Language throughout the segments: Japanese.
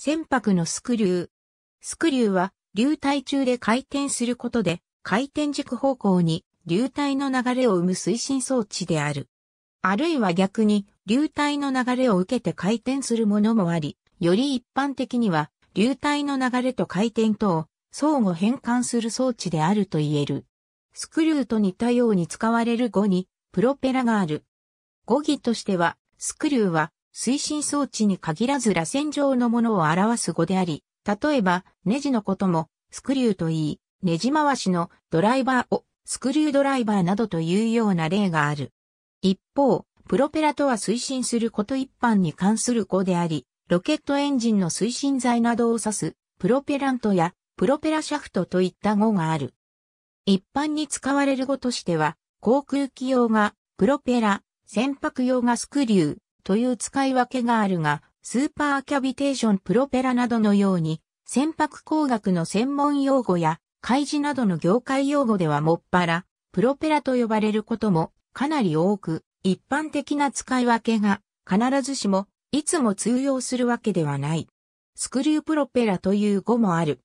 船舶のスクリュー。スクリューは流体中で回転することで回転軸方向に流体の流れを生む推進装置である。あるいは逆に流体の流れを受けて回転するものもあり、より一般的には流体の流れと回転とを相互変換する装置であると言える。スクリューと似たように使われる語にプロペラがある。語義としてはスクリューは推進装置に限らず螺旋状のものを表す語であり、例えば、ネジのことも、スクリューといい、ネジ回しのドライバーを、スクリュードライバーなどというような例がある。一方、プロペラとは推進すること一般に関する語であり、ロケットエンジンの推進剤などを指す、プロペラントや、プロペラシャフトといった語がある。一般に使われる語としては、航空機用がプロペラ、船舶用がスクリュー、という使い分けがあるが、スーパーキャビテーションプロペラなどのように、船舶工学の専門用語や、開示などの業界用語ではもっぱら、プロペラと呼ばれることもかなり多く、一般的な使い分けが必ずしもいつも通用するわけではない。スクリュープロペラという語もある。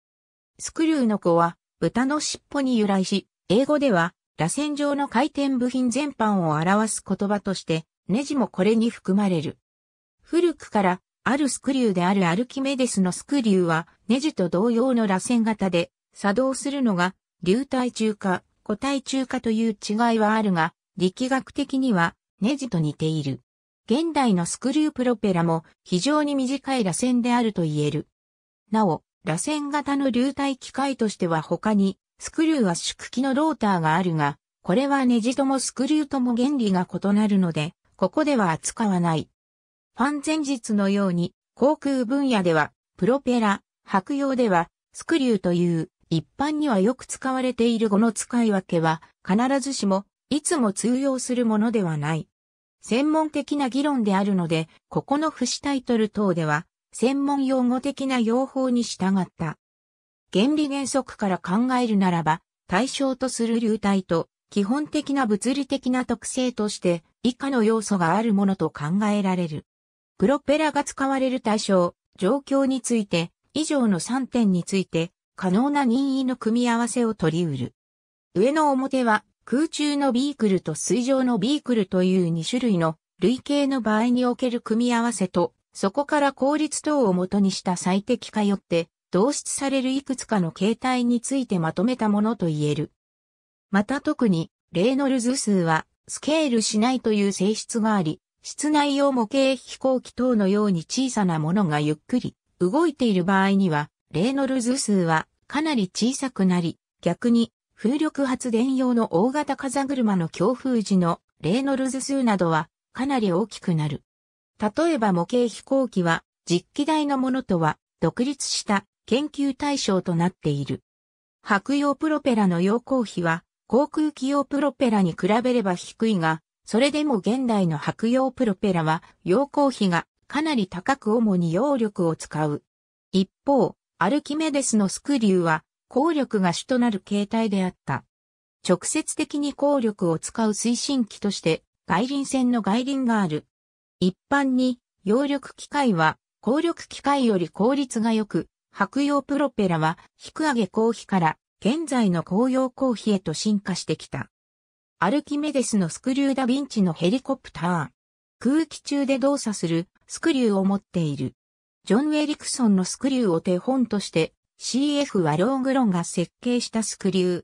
スクリューの語は豚の尻尾に由来し、英語では螺旋状の回転部品全般を表す言葉としてネジもこれに含まれる。古くから、あるスクリューであるアルキメデスのスクリューは、ネジと同様の螺旋型で、作動するのが、流体中か固体中かという違いはあるが、力学的には、ネジと似ている。現代のスクリュープロペラも非常に短い螺旋であると言える。なお、螺旋型の流体機械としては他に、スクリューは縮機のローターがあるが、これはネジともスクリューとも原理が異なるので、ここでは扱わない。ファン前日のように、航空分野では、プロペラ、白用では、スクリューという、一般にはよく使われている語の使い分けは、必ずしも、いつも通用するものではない。専門的な議論であるので、ここの節タイトル等では、専門用語的な用法に従った。原理原則から考えるならば、対象とする流体と基本的な物理的な特性として以下の要素があるものと考えられる。プロペラが使われる対象、状況について、以上の3点について、可能な任意の組み合わせを取り得る。上の表は、空中のビークルと水上のビークルという2種類の類型の場合における組み合わせと、そこから効率等をもとにした最適化よって、導出されるいくつかの形態についてまとめたものと言える。また特に、レーノルズ数は、スケールしないという性質があり、室内用模型飛行機等のように小さなものがゆっくり動いている場合には、レーノルズ数はかなり小さくなり、逆に風力発電用の大型風車の強風時のレーノルズ数などはかなり大きくなる。例えば模型飛行機は実機台のものとは独立した研究対象となっている。白用プロペラの要項比は航空機用プロペラに比べれば低いが、それでも現代の白用プロペラは、溶鉱費がかなり高く主に揚力を使う。一方、アルキメデスのスクリューは、効力が主となる形態であった。直接的に効力を使う推進機として、外輪線の外輪がある。一般に、揚力機械は、効力機械より効率が良く、白用プロペラは、引く上げ工費から、現在の紅葉公費へと進化してきた。アルキメデスのスクリューダヴィンチのヘリコプター。空気中で動作するスクリューを持っている。ジョン・エリクソンのスクリューを手本として CF はローグロンが設計したスクリュー。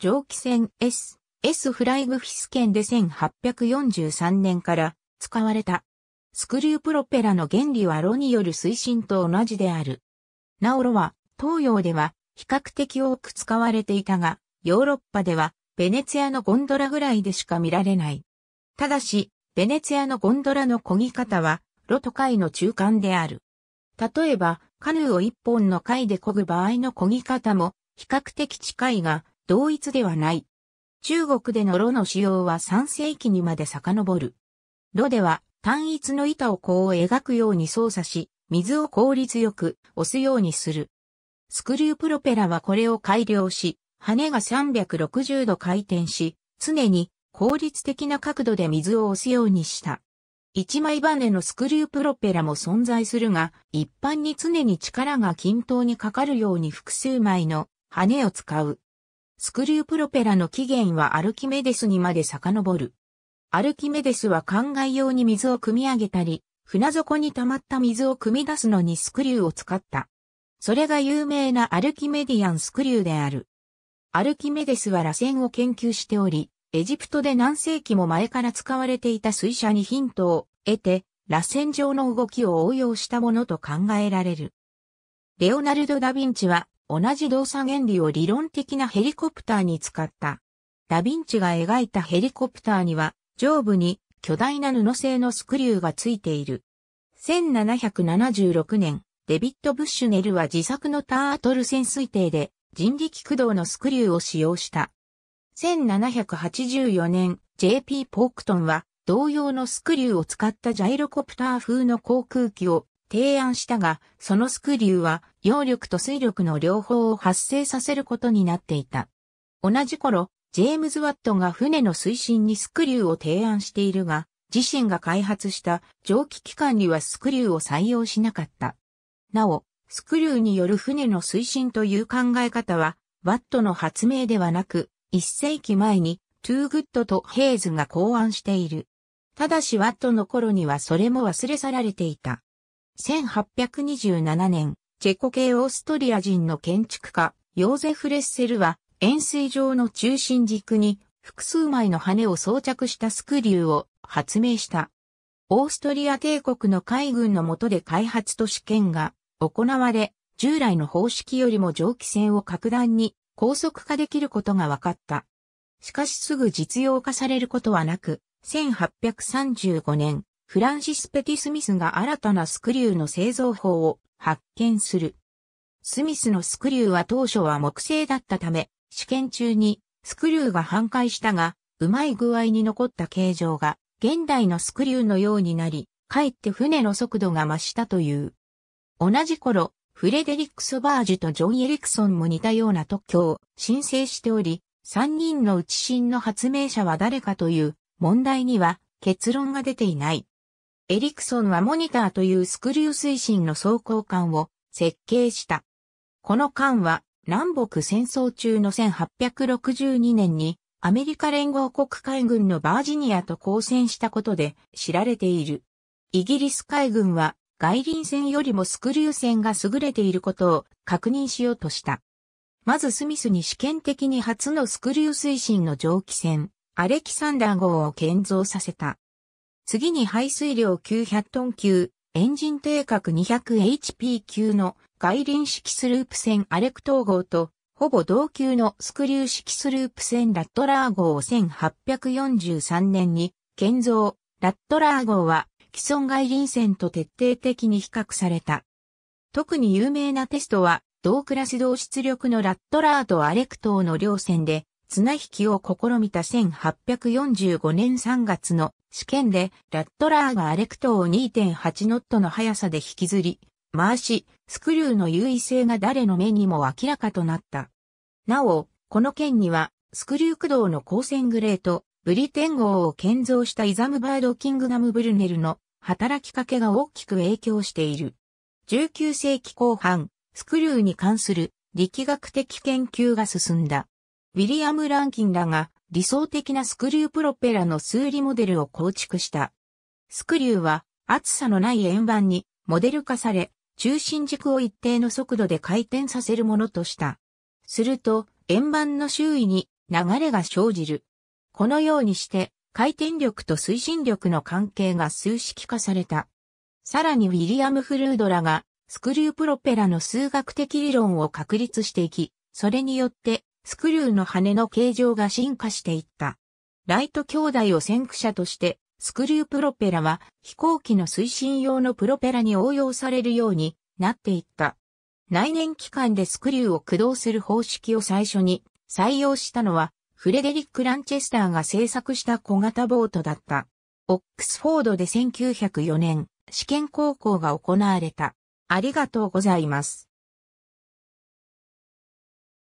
蒸気船 S、S フライグフィス圏で1843年から使われた。スクリュープロペラの原理はロによる推進と同じである。なおロは東洋では比較的多く使われていたが、ヨーロッパではベネツィアのゴンドラぐらいでしか見られない。ただし、ベネツィアのゴンドラの漕ぎ方は、ロト海の中間である。例えば、カヌーを一本の貝で漕ぐ場合の漕ぎ方も、比較的近いが、同一ではない。中国での炉の使用は3世紀にまで遡る。炉では単一の板をこう描くように操作し、水を効率よく押すようにする。スクリュープロペラはこれを改良し、羽が360度回転し、常に効率的な角度で水を押すようにした。一枚バネのスクリュープロペラも存在するが、一般に常に力が均等にかかるように複数枚の羽を使う。スクリュープロペラの起源はアルキメデスにまで遡る。アルキメデスは灌漑用に水を汲み上げたり、船底に溜まった水を汲み出すのにスクリューを使った。それが有名なアルキメディアンスクリューである。アルキメデスは螺旋を研究しており、エジプトで何世紀も前から使われていた水車にヒントを得て、螺旋状の動きを応用したものと考えられる。レオナルド・ダ・ヴィンチは同じ動作原理を理論的なヘリコプターに使った。ダ・ヴィンチが描いたヘリコプターには上部に巨大な布製のスクリューがついている。1776年、デビッド・ブッシュネルは自作のタートル潜水艇で人力駆動のスクリューを使用した。1784年、JP ポークトンは同様のスクリューを使ったジャイロコプター風の航空機を提案したが、そのスクリューは揚力と水力の両方を発生させることになっていた。同じ頃、ジェームズ・ワットが船の推進にスクリューを提案しているが、自身が開発した蒸気機関にはスクリューを採用しなかった。なお、スクリューによる船の推進という考え方は、ワットの発明ではなく、一世紀前に、トゥーグッドとヘイズが考案している。ただしワットの頃にはそれも忘れ去られていた。1827年、チェコ系オーストリア人の建築家、ヨーゼフ・レッセルは、円錐状の中心軸に複数枚の羽を装着したスクリューを発明した。オーストリア帝国の海軍の下で開発と試験が行われ、従来の方式よりも蒸気船を格段に高速化できることが分かった。しかしすぐ実用化されることはなく、1835年、フランシス・ペティ・スミスが新たなスクリューの製造法を発見する。スミスのスクリューは当初は木製だったため、試験中にスクリューが半壊したが、うまい具合に残った形状が現代のスクリューのようになり、かえって船の速度が増したという。同じ頃、フレデリック・ソバージュとジョン・エリクソンも似たような特許を申請しており、3人のうち真の発明者は誰かという問題には結論が出ていない。エリクソンはモニターというスクリュー推進の走行艦を設計した。この艦は南北戦争中の1862年にアメリカ連合国海軍のバージニアと交戦したことで知られている。イギリス海軍は外輪線よりもスクリュー線が優れていることを確認しようとした。まずスミスに試験的に初のスクリュー推進の蒸気船、アレキサンダー号を建造させた。次に排水量900トン級、エンジン定格 200HP 級の外輪式スループ船アレクトー号と、ほぼ同級のスクリュー式スループ船ラットラー号を1843年に建造、ラットラー号は既存外輪線と徹底的に比較された。特に有名なテストは、同クラス同出力のラットラーとアレクトーの両線で、綱引きを試みた1845年3月の試験で、ラットラーがアレクトを2.8ノットの速さで引きずり、回し、スクリューの優位性が誰の目にも明らかとなった。なお、この件には、スクリュー駆動の光線グレーと、ブリテン号を建造したイザムバード・キングダム・ブルネルの働きかけが大きく影響している。19世紀後半、スクリューに関する力学的研究が進んだ。ウィリアム・ランキンらが理想的なスクリュープロペラの数理モデルを構築した。スクリューは厚さのない円盤にモデル化され、中心軸を一定の速度で回転させるものとした。すると、円盤の周囲に流れが生じる。このようにして、回転力と推進力の関係が数式化された。さらにウィリアム・フルードらが、スクリュープロペラの数学的理論を確立していき、それによって、スクリューの羽の形状が進化していった。ライト兄弟を先駆者として、スクリュープロペラは飛行機の推進用のプロペラに応用されるようになっていった。内燃機関でスクリューを駆動する方式を最初に採用したのはフレデリック・ランチェスターが制作した小型ボートだった。オックスフォードで1904年、試験航行が行われた。ありがとうございます。